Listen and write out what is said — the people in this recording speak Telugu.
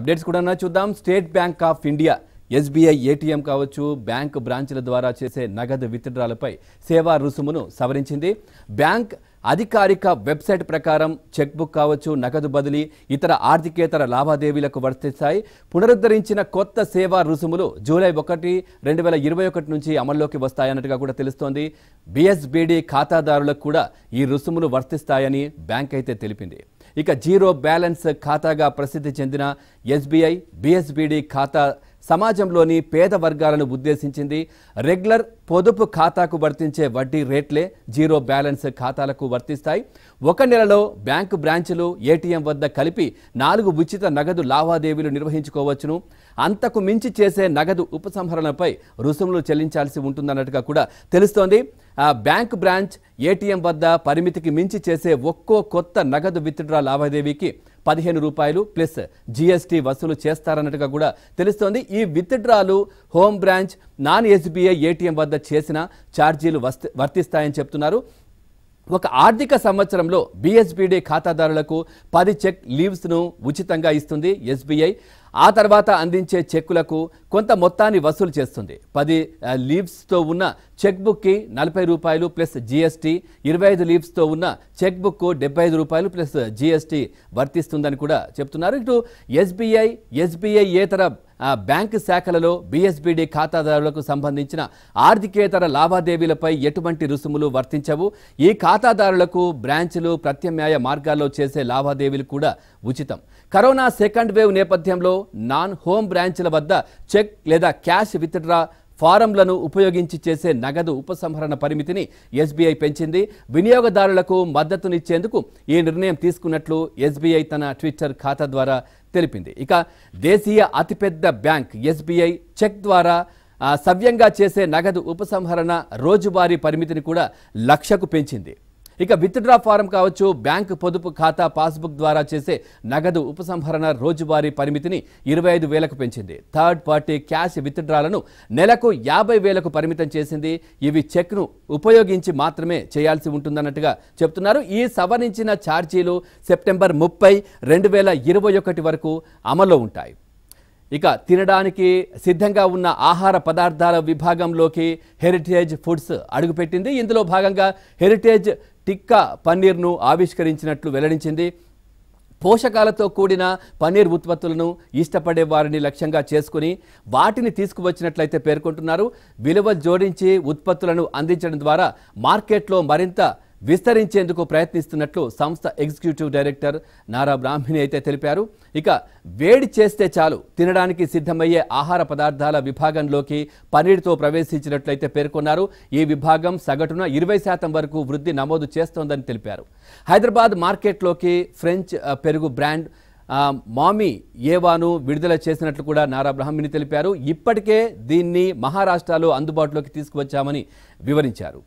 అప్డేట్స్ కూడా చూద్దాం State Bank of India SBI ATM కావచ్చు బ్యాంక్ బ్రాంచ్ల ద్వారా చేసే నగదు విత్డ్రాలపై సేవా రుసుమును సవరించింది బ్యాంక్ అధికారిక వెబ్సైట్ ప్రకారం చెక్ బుక్ కావచ్చు నగదు బదిలీ ఇతర ఆర్థికేతర లావాదేవీలకు వర్తిస్తాయి పునరుద్ధరించిన కొత్త సేవా రుసుములు జూలై ఒకటి రెండు వేల ఇరవై ఒకటి నుంచి అమల్లోకి వస్తాయన్నట్టుగా కూడా తెలుస్తోంది బీఎస్బీడీ ఖాతాదారులకు కూడా ఈ రుసుములు వర్తిస్తాయని బ్యాంక్ అయితే తెలిపింది ఇక జీరో బ్యాలెన్స్ ఖాతాగా ప్రసిద్ధి చెందిన ఎస్బీఐ బీఎస్బీడీ ఖాతా సమాజంలోని పేద వర్గాలను ఉద్దేశించింది రెగ్యులర్ పొదుపు ఖాతాకు వర్తించే వడ్డీ రేట్లే జీరో బ్యాలెన్స్ ఖాతాలకు వర్తిస్తాయి ఒక నెలలో బ్యాంకు బ్రాంచులు ఏటీఎం వద్ద కలిపి నాలుగు ఉచిత నగదు లావాదేవీలు నిర్వహించుకోవచ్చును అంతకు మించి చేసే నగదు ఉపసంహరణపై రుసుములు చెల్లించాల్సి ఉంటుందన్నట్టుగా కూడా తెలుస్తోంది బ్యాంక్ బ్రాంచ్ ఏటీఎం వద్ద పరిమితికి మించి చేసే ఒక్కో కొత్త నగదు విత్డ్రా లావాదేవీకి పదిహేను రూపాయలు ప్లస్ జీఎస్టీ వసూలు చేస్తారన్నట్టుగా కూడా తెలుస్తోంది ఈ విత్డ్రాలు home branch non SBI ATM వద్ద చేసిన ఛార్జీలు వర్తిస్తాయని చెప్తున్నారు ఒక ఆర్థిక సంవత్సరంలో బీఎస్బీడీ ఖాతాదారులకు పది చెక్ లీవ్స్ను ఉచితంగా ఇస్తుంది ఎస్బీఐ ఆ తర్వాత అందించే చెక్కులకు కొంత మొత్తాన్ని వసూలు చేస్తుంది పది లీవ్స్తో ఉన్న చెక్ బుక్కి నలభై రూపాయలు ప్లస్ జీఎస్టీ ఇరవై ఐదు లీవ్స్తో ఉన్న చెక్ బుక్ డెబ్బై ఐదు రూపాయలు ప్లస్ జీఎస్టీ వర్తిస్తుందని కూడా చెప్తున్నారు ఇటు ఎస్బీఐ ఎస్బీఐ ఏతర బ్యాంకు శాఖలలో బీఎస్బీడీ ఖాతాదారులకు సంబంధించిన ఆర్థికేతర లావాదేవీలపై ఎటువంటి రుసుములు వర్తించవు ఈ ఖాతాదారులకు బ్రాంచ్లు ప్రత్యామ్నాయ మార్గాల్లో చేసే లావాదేవీలు కూడా ఉచితం కరోనా సెకండ్ వేవ్ నేపథ్యంలో నాన్ హోమ్ బ్రాంచ్ల వద్ద చెక్ లేదా క్యాష్ విత్డ్రా ఫారంలను ఉపయోగించి చేసే నగదు ఉపసంహరణ పరిమితిని ఎస్బీఐ పెంచింది వినియోగదారులకు మద్దతునిచ్చేందుకు ఈ నిర్ణయం తీసుకున్నట్లు ఎస్బీఐ తన ట్విట్టర్ ఖాతా ద్వారా తెలిపింది ఇక దేశీయ అతిపెద్ద బ్యాంక్ ఎస్బీఐ చెక్ ద్వారా సవ్యంగా చేసే నగదు ఉపసంహరణ రోజువారీ పరిమితిని కూడా లక్షకు పెంచింది ఇక విత్డ్రా ఫారం కావచ్చు బ్యాంకు పొదుపు ఖాతా పాస్బుక్ ద్వారా చేసే నగదు ఉపసంహరణ రోజువారీ పరిమితిని ఇరవై ఐదు వేలకు పెంచింది థర్డ్ పార్టీ క్యాష్ విత్డ్రాలను నెలకు యాభై వేలకు పరిమితం చేసింది ఇవి చెక్ను ఉపయోగించి మాత్రమే చేయాల్సి ఉంటుందన్నట్టుగా చెప్తున్నారు ఈ సవరించిన ఛార్జీలు సెప్టెంబర్ ముప్పై రెండు వేల ఇరవై ఒకటి వరకు అమల్లో ఉంటాయి ఇక తినడానికి సిద్ధంగా ఉన్న ఆహార పదార్థాల విభాగంలోకి హెరిటేజ్ ఫుడ్స్ అడుగుపెట్టింది ఇందులో భాగంగా హెరిటేజ్ టిక్కా పన్నీర్ను ఆవిష్కరించినట్లు వెల్లడించింది పోషకాలతో కూడిన పన్నీర్ ఉత్పత్తులను ఇష్టపడే వారిని లక్ష్యంగా చేసుకుని వాటిని తీసుకువచ్చినట్లయితే పేర్కొంటున్నారు విలువ జోడించి ఉత్పత్తులను అందించడం ద్వారా మార్కెట్లో మరింత విస్తరించేందుకు ప్రయత్నిస్తున్నట్లు సంస్థ ఎగ్జిక్యూటివ్ డైరెక్టర్ నారా బ్రాహ్మిణి అయితే తెలిపారు ఇక వేడి చేస్తే చాలు తినడానికి సిద్ధమయ్యే ఆహార పదార్థాల విభాగంలోకి పన్నీరుతో ప్రవేశించినట్లయితే పేర్కొన్నారు ఈ విభాగం సగటున ఇరవై శాతం వరకు వృద్ధి నమోదు చేస్తోందని తెలిపారు హైదరాబాద్ మార్కెట్లోకి ఫ్రెంచ్ పెరుగు బ్రాండ్ మామీ ఏవాను విడుదల చేసినట్లు కూడా నారా బ్రాహ్మిణి తెలిపారు ఇప్పటికే దీన్ని మహారాష్ట్రలో అందుబాటులోకి తీసుకువచ్చామని వివరించారు